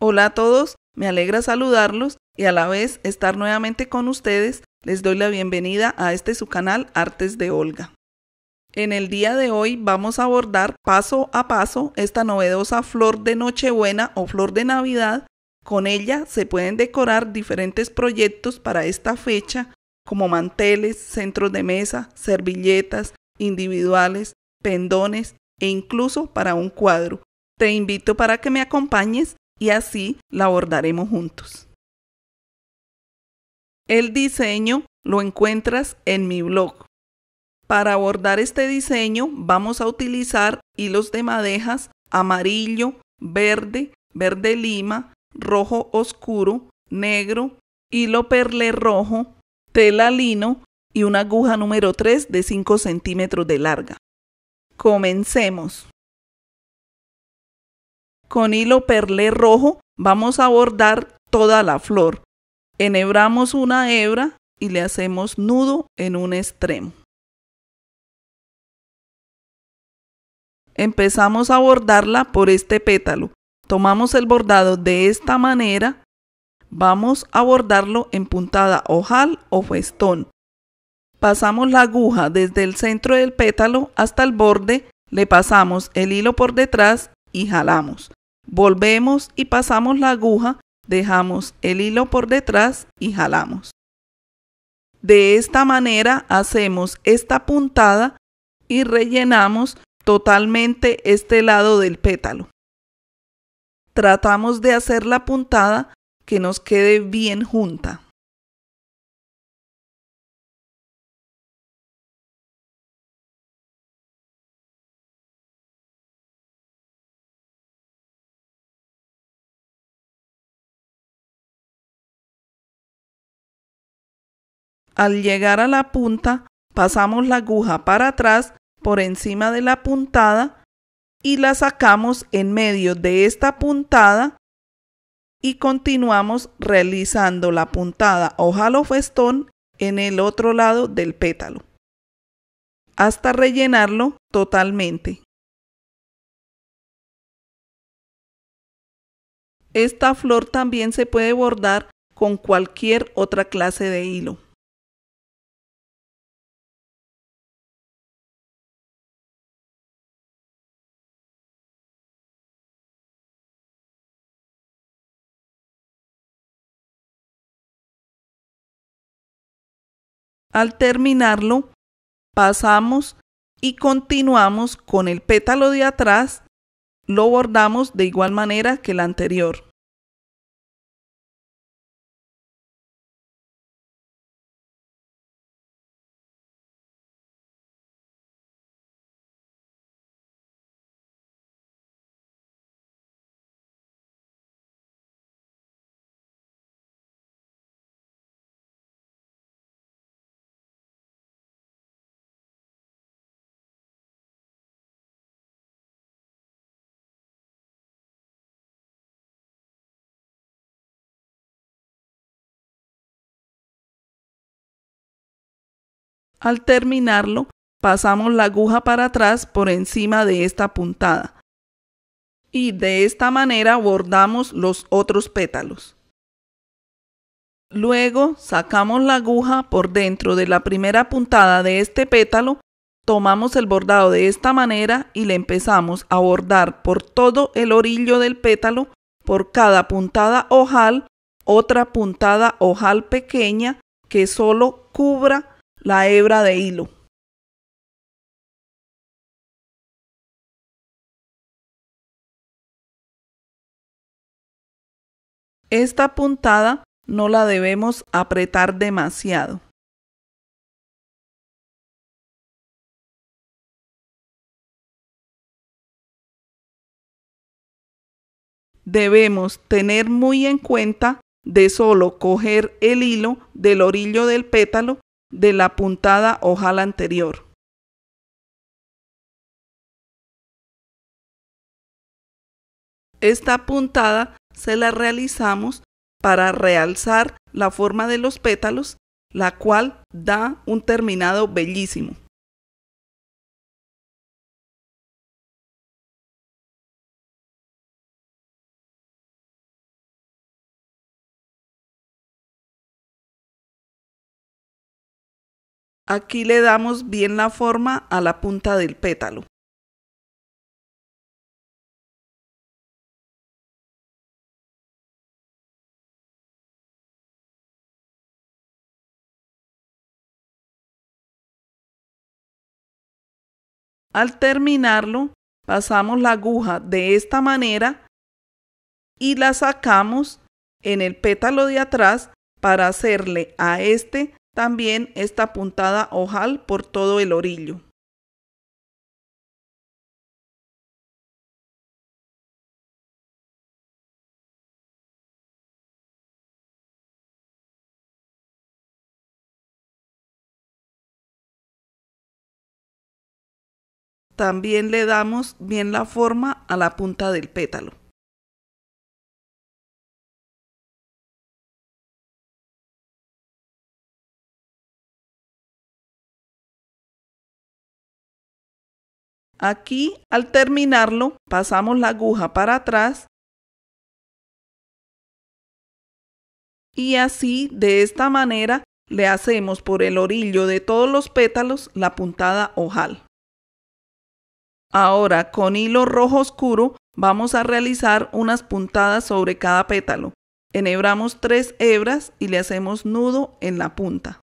Hola a todos, me alegra saludarlos y a la vez estar nuevamente con ustedes. Les doy la bienvenida a este su canal Artes de Olga. En el día de hoy vamos a abordar paso a paso esta novedosa flor de Nochebuena o flor de Navidad. Con ella se pueden decorar diferentes proyectos para esta fecha, como manteles, centros de mesa, servilletas individuales, pendones e incluso para un cuadro. Te invito para que me acompañes y así la abordaremos juntos. El diseño lo encuentras en mi blog. Para abordar este diseño vamos a utilizar hilos de madejas amarillo, verde, verde lima, rojo oscuro, negro, hilo perle rojo, tela lino y una aguja número 3 de 5 centímetros de larga. Comencemos. Con hilo perlé rojo vamos a bordar toda la flor. Enhebramos una hebra y le hacemos nudo en un extremo. Empezamos a bordarla por este pétalo. Tomamos el bordado de esta manera. Vamos a bordarlo en puntada ojal o festón. Pasamos la aguja desde el centro del pétalo hasta el borde, le pasamos el hilo por detrás y jalamos. Volvemos y pasamos la aguja, dejamos el hilo por detrás y jalamos. De esta manera hacemos esta puntada y rellenamos totalmente este lado del pétalo. Tratamos de hacer la puntada que nos quede bien junta. Al llegar a la punta, pasamos la aguja para atrás por encima de la puntada y la sacamos en medio de esta puntada y continuamos realizando la puntada o o festón en el otro lado del pétalo hasta rellenarlo totalmente. Esta flor también se puede bordar con cualquier otra clase de hilo. Al terminarlo, pasamos y continuamos con el pétalo de atrás, lo bordamos de igual manera que el anterior. Al terminarlo, pasamos la aguja para atrás por encima de esta puntada y de esta manera bordamos los otros pétalos. Luego sacamos la aguja por dentro de la primera puntada de este pétalo, tomamos el bordado de esta manera y le empezamos a bordar por todo el orillo del pétalo, por cada puntada ojal, otra puntada ojal pequeña que solo cubra la hebra de hilo. Esta puntada no la debemos apretar demasiado. Debemos tener muy en cuenta de solo coger el hilo del orillo del pétalo de la puntada ojal anterior. Esta puntada se la realizamos para realzar la forma de los pétalos, la cual da un terminado bellísimo. Aquí le damos bien la forma a la punta del pétalo. Al terminarlo, pasamos la aguja de esta manera y la sacamos en el pétalo de atrás para hacerle a este también esta puntada ojal por todo el orillo. También le damos bien la forma a la punta del pétalo. Aquí, al terminarlo, pasamos la aguja para atrás y así, de esta manera, le hacemos por el orillo de todos los pétalos la puntada ojal. Ahora, con hilo rojo oscuro, vamos a realizar unas puntadas sobre cada pétalo. Enhebramos tres hebras y le hacemos nudo en la punta.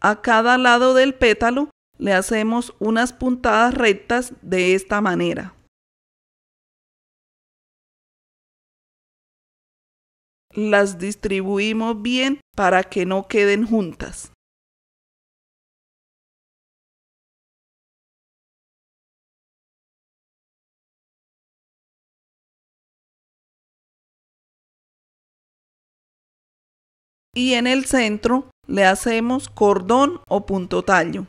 A cada lado del pétalo le hacemos unas puntadas rectas de esta manera. Las distribuimos bien para que no queden juntas. Y en el centro le hacemos cordón o punto tallo.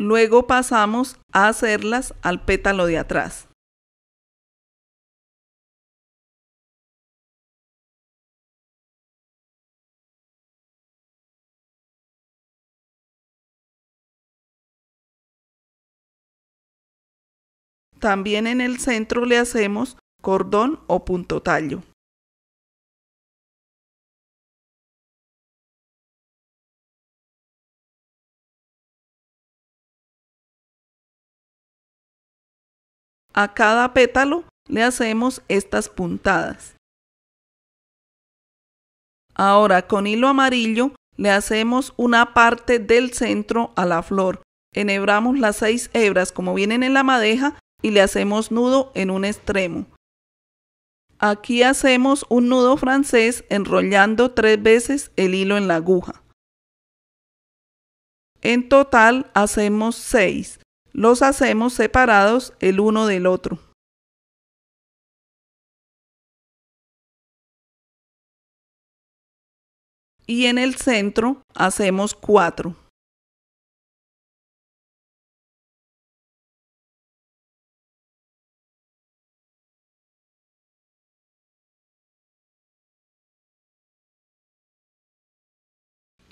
Luego pasamos a hacerlas al pétalo de atrás. También en el centro le hacemos cordón o punto tallo. A cada pétalo le hacemos estas puntadas. Ahora con hilo amarillo le hacemos una parte del centro a la flor. Enhebramos las seis hebras como vienen en la madeja y le hacemos nudo en un extremo. Aquí hacemos un nudo francés enrollando tres veces el hilo en la aguja. En total hacemos seis los hacemos separados el uno del otro. Y en el centro hacemos cuatro.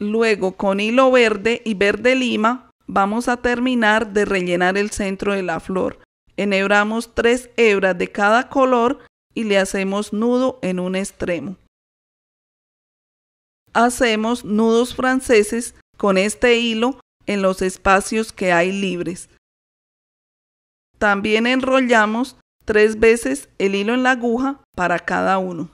Luego con hilo verde y verde lima Vamos a terminar de rellenar el centro de la flor. Enhebramos tres hebras de cada color y le hacemos nudo en un extremo. Hacemos nudos franceses con este hilo en los espacios que hay libres. También enrollamos tres veces el hilo en la aguja para cada uno.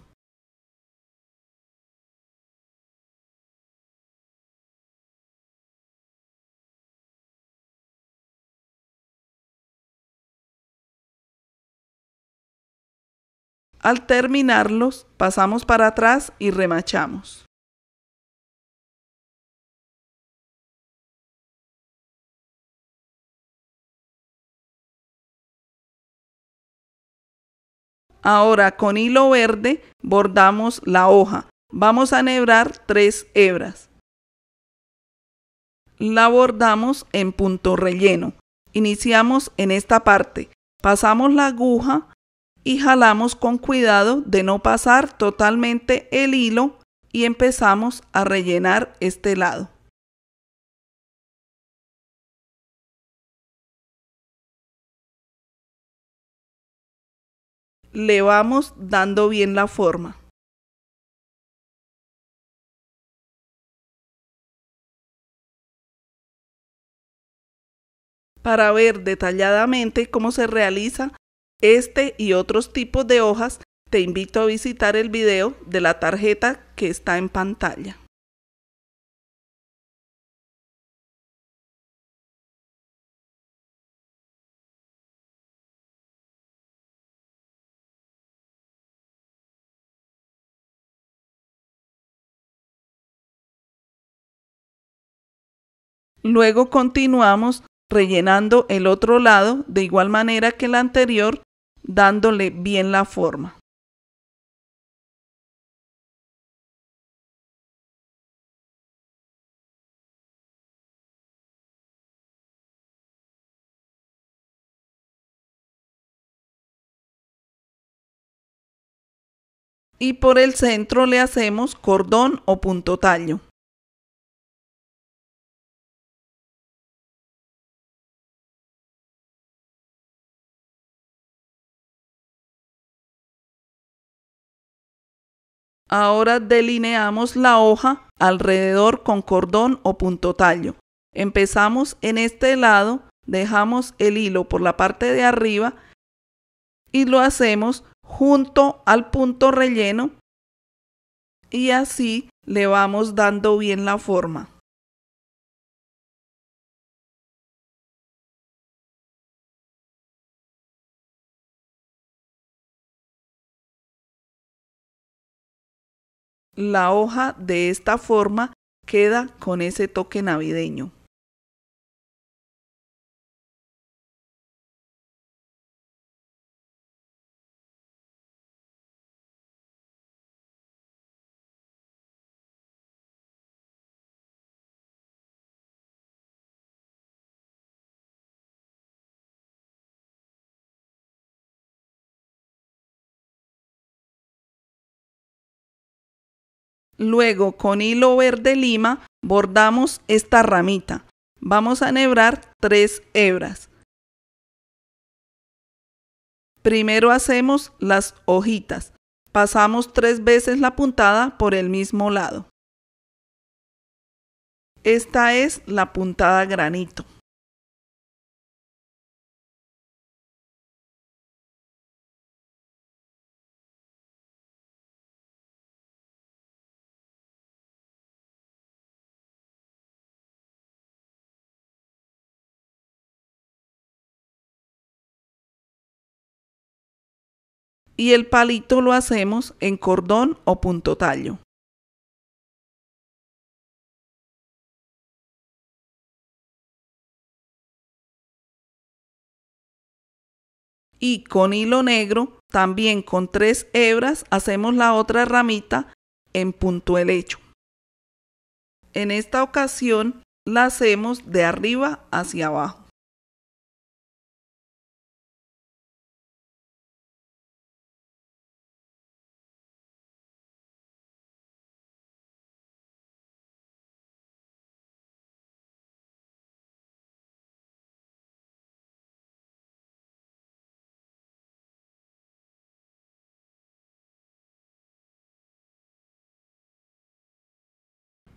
Al terminarlos, pasamos para atrás y remachamos. Ahora con hilo verde bordamos la hoja. Vamos a nebrar tres hebras. La bordamos en punto relleno. Iniciamos en esta parte. Pasamos la aguja y jalamos con cuidado de no pasar totalmente el hilo y empezamos a rellenar este lado. Le vamos dando bien la forma. Para ver detalladamente cómo se realiza, este y otros tipos de hojas, te invito a visitar el video de la tarjeta que está en pantalla. Luego continuamos rellenando el otro lado de igual manera que el anterior dándole bien la forma. y por el centro le hacemos cordón o punto tallo. Ahora delineamos la hoja alrededor con cordón o punto tallo. Empezamos en este lado, dejamos el hilo por la parte de arriba y lo hacemos junto al punto relleno y así le vamos dando bien la forma. La hoja de esta forma queda con ese toque navideño. Luego con hilo verde lima bordamos esta ramita. Vamos a enhebrar tres hebras. Primero hacemos las hojitas. Pasamos tres veces la puntada por el mismo lado. Esta es la puntada granito. y el palito lo hacemos en cordón o punto tallo. Y con hilo negro, también con tres hebras, hacemos la otra ramita en punto helecho. En esta ocasión la hacemos de arriba hacia abajo.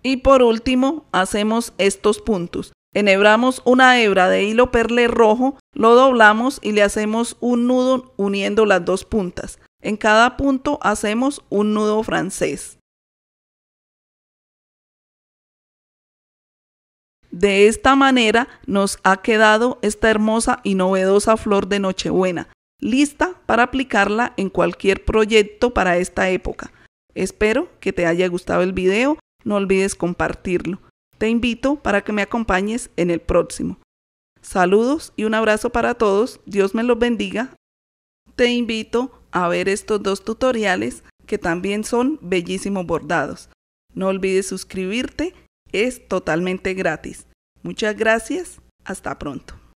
Y por último, hacemos estos puntos. Enhebramos una hebra de hilo perle rojo, lo doblamos y le hacemos un nudo uniendo las dos puntas. En cada punto hacemos un nudo francés. De esta manera nos ha quedado esta hermosa y novedosa flor de Nochebuena, lista para aplicarla en cualquier proyecto para esta época. Espero que te haya gustado el video no olvides compartirlo. Te invito para que me acompañes en el próximo. Saludos y un abrazo para todos. Dios me los bendiga. Te invito a ver estos dos tutoriales que también son bellísimos bordados. No olvides suscribirte, es totalmente gratis. Muchas gracias, hasta pronto.